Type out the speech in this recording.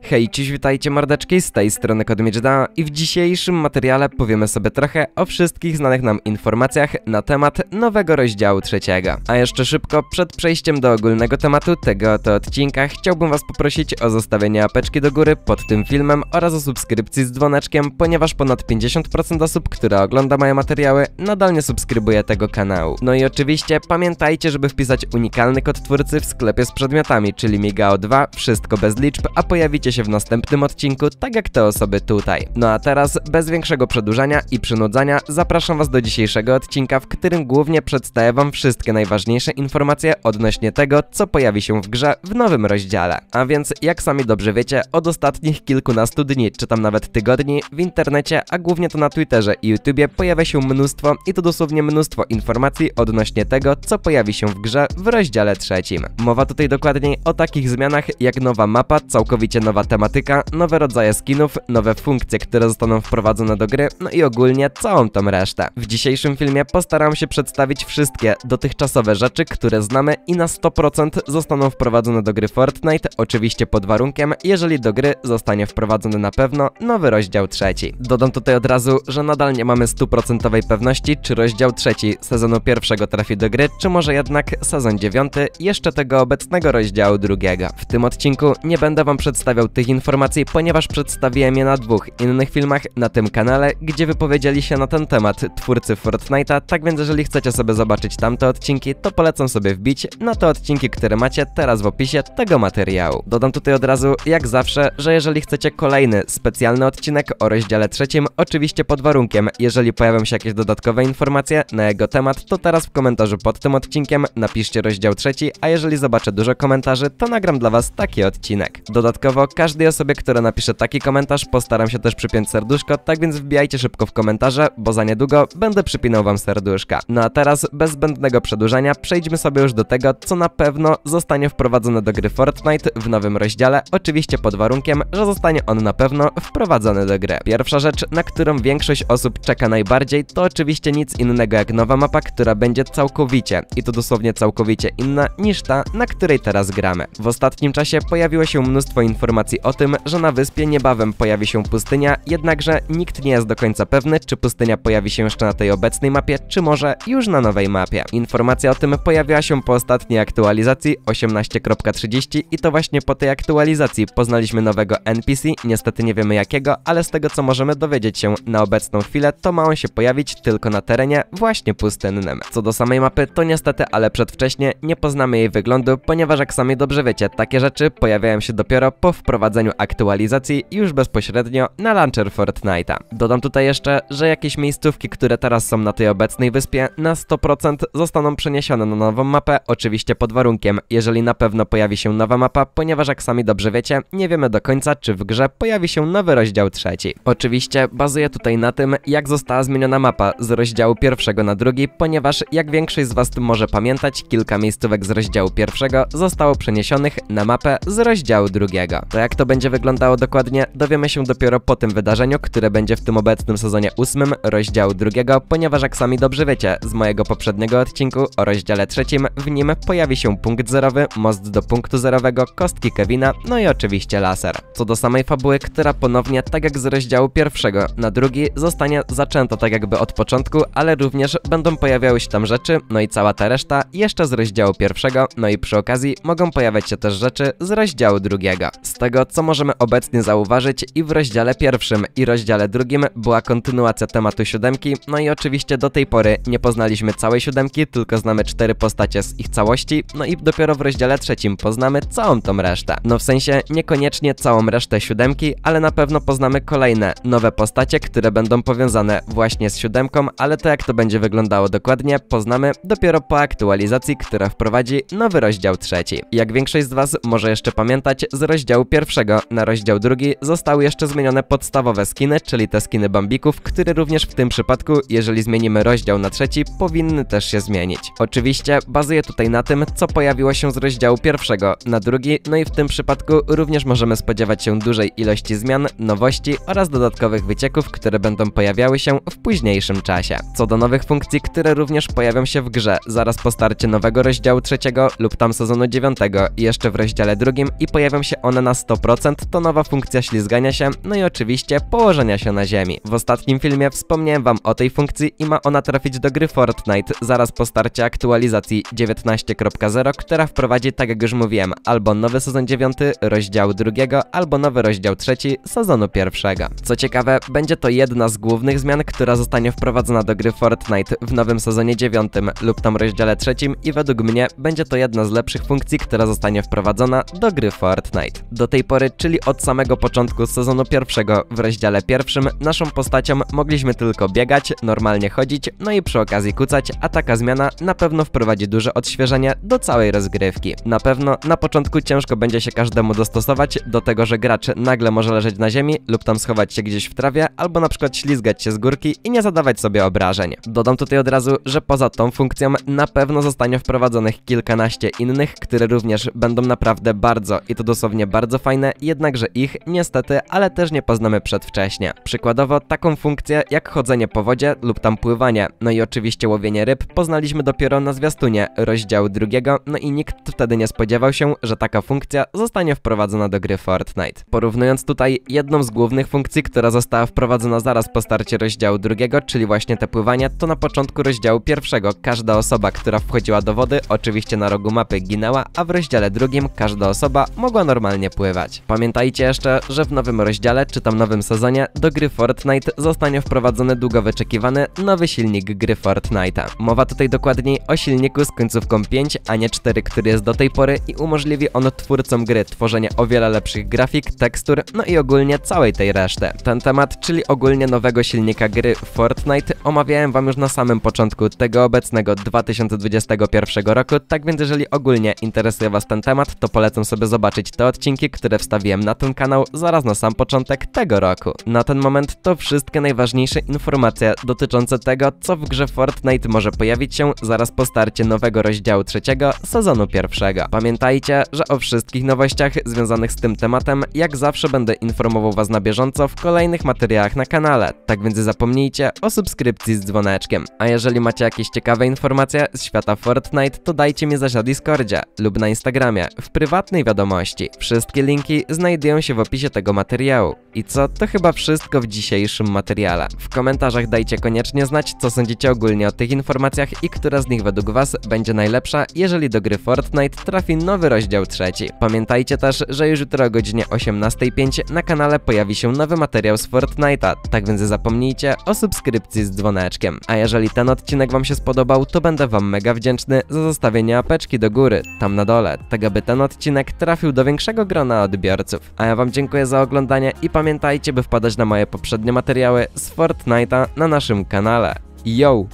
Hej, cześć, witajcie mordeczki, z tej strony Kodmieczda i w dzisiejszym materiale powiemy sobie trochę o wszystkich znanych nam informacjach na temat nowego rozdziału trzeciego. A jeszcze szybko, przed przejściem do ogólnego tematu tego oto odcinka, chciałbym was poprosić o zostawienie apeczki do góry pod tym filmem oraz o subskrypcji z dzwoneczkiem, ponieważ ponad 50% osób, które ogląda moje materiały, nadal nie subskrybuje tego kanału. No i oczywiście pamiętajcie, żeby wpisać unikalny kod twórcy w sklepie z przedmiotami, czyli Migao2, wszystko bez liczb, a pojawić dowiecie się w następnym odcinku, tak jak te osoby tutaj. No a teraz, bez większego przedłużania i przynudzania, zapraszam Was do dzisiejszego odcinka, w którym głównie przedstawię Wam wszystkie najważniejsze informacje odnośnie tego, co pojawi się w grze w nowym rozdziale. A więc, jak sami dobrze wiecie, od ostatnich kilkunastu dni, czy tam nawet tygodni, w internecie, a głównie to na Twitterze i YouTubie pojawia się mnóstwo, i to dosłownie mnóstwo informacji odnośnie tego, co pojawi się w grze w rozdziale trzecim. Mowa tutaj dokładniej o takich zmianach jak nowa mapa, całkowicie nowa nowa tematyka, nowe rodzaje skinów, nowe funkcje, które zostaną wprowadzone do gry, no i ogólnie całą tą resztę. W dzisiejszym filmie postaram się przedstawić wszystkie dotychczasowe rzeczy, które znamy i na 100% zostaną wprowadzone do gry Fortnite, oczywiście pod warunkiem, jeżeli do gry zostanie wprowadzony na pewno nowy rozdział trzeci. Dodam tutaj od razu, że nadal nie mamy 100% pewności, czy rozdział trzeci sezonu pierwszego trafi do gry, czy może jednak sezon dziewiąty jeszcze tego obecnego rozdziału drugiego. W tym odcinku nie będę wam przedstawiał tych informacji, ponieważ przedstawiłem je na dwóch innych filmach na tym kanale, gdzie wypowiedzieli się na ten temat twórcy Fortnite'a, tak więc jeżeli chcecie sobie zobaczyć tamte odcinki, to polecam sobie wbić na te odcinki, które macie teraz w opisie tego materiału. Dodam tutaj od razu, jak zawsze, że jeżeli chcecie kolejny specjalny odcinek o rozdziale trzecim, oczywiście pod warunkiem, jeżeli pojawią się jakieś dodatkowe informacje na jego temat, to teraz w komentarzu pod tym odcinkiem napiszcie rozdział trzeci, a jeżeli zobaczę dużo komentarzy, to nagram dla Was taki odcinek. Dodatkowo Każdej osobie, która napisze taki komentarz, postaram się też przypiąć serduszko, tak więc wbijajcie szybko w komentarze, bo za niedługo będę przypinał wam serduszka. No a teraz, bez zbędnego przedłużania, przejdźmy sobie już do tego, co na pewno zostanie wprowadzone do gry Fortnite w nowym rozdziale, oczywiście pod warunkiem, że zostanie on na pewno wprowadzony do gry. Pierwsza rzecz, na którą większość osób czeka najbardziej, to oczywiście nic innego jak nowa mapa, która będzie całkowicie, i to dosłownie całkowicie inna niż ta, na której teraz gramy. W ostatnim czasie pojawiło się mnóstwo informacji informacji o tym, że na wyspie niebawem pojawi się pustynia, jednakże nikt nie jest do końca pewny, czy pustynia pojawi się jeszcze na tej obecnej mapie, czy może już na nowej mapie. Informacja o tym pojawiła się po ostatniej aktualizacji 18.30 i to właśnie po tej aktualizacji poznaliśmy nowego NPC, niestety nie wiemy jakiego, ale z tego co możemy dowiedzieć się na obecną chwilę, to ma on się pojawić tylko na terenie właśnie pustynnym. Co do samej mapy, to niestety, ale przedwcześnie nie poznamy jej wyglądu, ponieważ jak sami dobrze wiecie, takie rzeczy pojawiają się dopiero po wprowadzeniu wprowadzeniu aktualizacji już bezpośrednio na launcher Fortnite'a. Dodam tutaj jeszcze, że jakieś miejscówki, które teraz są na tej obecnej wyspie na 100% zostaną przeniesione na nową mapę, oczywiście pod warunkiem, jeżeli na pewno pojawi się nowa mapa, ponieważ jak sami dobrze wiecie, nie wiemy do końca, czy w grze pojawi się nowy rozdział trzeci. Oczywiście bazuje tutaj na tym, jak została zmieniona mapa z rozdziału pierwszego na drugi, ponieważ jak większość z Was może pamiętać, kilka miejscówek z rozdziału pierwszego zostało przeniesionych na mapę z rozdziału drugiego. To jak to będzie wyglądało dokładnie, dowiemy się dopiero po tym wydarzeniu, które będzie w tym obecnym sezonie ósmym rozdziału drugiego, ponieważ jak sami dobrze wiecie, z mojego poprzedniego odcinku o rozdziale trzecim, w nim pojawi się punkt zerowy, most do punktu zerowego, kostki Kevina, no i oczywiście laser. Co do samej fabuły, która ponownie, tak jak z rozdziału pierwszego na drugi, zostanie zaczęta tak jakby od początku, ale również będą pojawiały się tam rzeczy, no i cała ta reszta jeszcze z rozdziału pierwszego, no i przy okazji mogą pojawiać się też rzeczy z rozdziału drugiego. Z tego tego, co możemy obecnie zauważyć i w rozdziale pierwszym i rozdziale drugim była kontynuacja tematu siódemki, no i oczywiście do tej pory nie poznaliśmy całej siódemki, tylko znamy cztery postacie z ich całości, no i dopiero w rozdziale trzecim poznamy całą tą resztę. No w sensie niekoniecznie całą resztę siódemki, ale na pewno poznamy kolejne, nowe postacie, które będą powiązane właśnie z siódemką, ale to jak to będzie wyglądało dokładnie poznamy dopiero po aktualizacji, która wprowadzi nowy rozdział trzeci. Jak większość z Was może jeszcze pamiętać, z rozdziału pierwszego na rozdział drugi zostały jeszcze zmienione podstawowe skiny, czyli te skiny bambików, które również w tym przypadku, jeżeli zmienimy rozdział na trzeci, powinny też się zmienić. Oczywiście bazuje tutaj na tym, co pojawiło się z rozdziału pierwszego na drugi, no i w tym przypadku również możemy spodziewać się dużej ilości zmian, nowości oraz dodatkowych wycieków, które będą pojawiały się w późniejszym czasie. Co do nowych funkcji, które również pojawią się w grze zaraz po starcie nowego rozdziału trzeciego lub tam sezonu dziewiątego, jeszcze w rozdziale drugim i pojawią się one na 100% to nowa funkcja ślizgania się, no i oczywiście położenia się na ziemi. W ostatnim filmie wspomniałem wam o tej funkcji i ma ona trafić do gry Fortnite zaraz po starcie aktualizacji 19.0, która wprowadzi, tak jak już mówiłem, albo nowy sezon 9 rozdział 2, albo nowy rozdział 3 sezonu 1. Co ciekawe, będzie to jedna z głównych zmian, która zostanie wprowadzona do gry Fortnite w nowym sezonie 9 lub tam rozdziale 3 i według mnie będzie to jedna z lepszych funkcji, która zostanie wprowadzona do gry Fortnite. Do tej pory, czyli od samego początku sezonu pierwszego. W rozdziale pierwszym naszą postacią mogliśmy tylko biegać, normalnie chodzić, no i przy okazji kucać, a taka zmiana na pewno wprowadzi duże odświeżenie do całej rozgrywki. Na pewno na początku ciężko będzie się każdemu dostosować do tego, że gracz nagle może leżeć na ziemi lub tam schować się gdzieś w trawie, albo na przykład ślizgać się z górki i nie zadawać sobie obrażeń. Dodam tutaj od razu, że poza tą funkcją na pewno zostanie wprowadzonych kilkanaście innych, które również będą naprawdę bardzo i to dosłownie bardzo fajne, jednakże ich niestety, ale też nie poznamy przedwcześnie. Przykładowo taką funkcję jak chodzenie po wodzie lub tam pływanie. No i oczywiście łowienie ryb poznaliśmy dopiero na zwiastunie rozdziału drugiego, no i nikt wtedy nie spodziewał się, że taka funkcja zostanie wprowadzona do gry Fortnite. Porównując tutaj jedną z głównych funkcji, która została wprowadzona zaraz po starcie rozdziału drugiego, czyli właśnie te pływanie, to na początku rozdziału pierwszego każda osoba, która wchodziła do wody, oczywiście na rogu mapy ginęła, a w rozdziale drugim każda osoba mogła normalnie pływać. Pamiętajcie jeszcze, że w nowym rozdziale, czy tam nowym sezonie, do gry Fortnite zostanie wprowadzony długo wyczekiwany nowy silnik gry Fortnite'a. Mowa tutaj dokładniej o silniku z końcówką 5, a nie 4, który jest do tej pory i umożliwi on twórcom gry tworzenie o wiele lepszych grafik, tekstur, no i ogólnie całej tej reszty. Ten temat, czyli ogólnie nowego silnika gry Fortnite, omawiałem wam już na samym początku tego obecnego 2021 roku, tak więc jeżeli ogólnie interesuje was ten temat, to polecam sobie zobaczyć te odcinki, które wstawiłem na ten kanał zaraz na sam początek tego roku. Na ten moment to wszystkie najważniejsze informacje dotyczące tego, co w grze Fortnite może pojawić się zaraz po starcie nowego rozdziału trzeciego sezonu pierwszego. Pamiętajcie, że o wszystkich nowościach związanych z tym tematem jak zawsze będę informował Was na bieżąco w kolejnych materiałach na kanale, tak więc zapomnijcie o subskrypcji z dzwoneczkiem. A jeżeli macie jakieś ciekawe informacje z świata Fortnite, to dajcie mi zaś na Discordzie lub na Instagramie w prywatnej wiadomości. Wszystkie linki linki znajdują się w opisie tego materiału. I co, to chyba wszystko w dzisiejszym materiale. W komentarzach dajcie koniecznie znać, co sądzicie ogólnie o tych informacjach i która z nich według Was będzie najlepsza, jeżeli do gry Fortnite trafi nowy rozdział trzeci. Pamiętajcie też, że już jutro o godzinie 18.05 na kanale pojawi się nowy materiał z Fortnite'a, tak więc zapomnijcie o subskrypcji z dzwoneczkiem. A jeżeli ten odcinek Wam się spodobał, to będę Wam mega wdzięczny za zostawienie apeczki do góry, tam na dole, tak aby ten odcinek trafił do większego grona odbiorców. A ja wam dziękuję za oglądanie i pamiętajcie, by wpadać na moje poprzednie materiały z Fortnite'a na naszym kanale. Yo!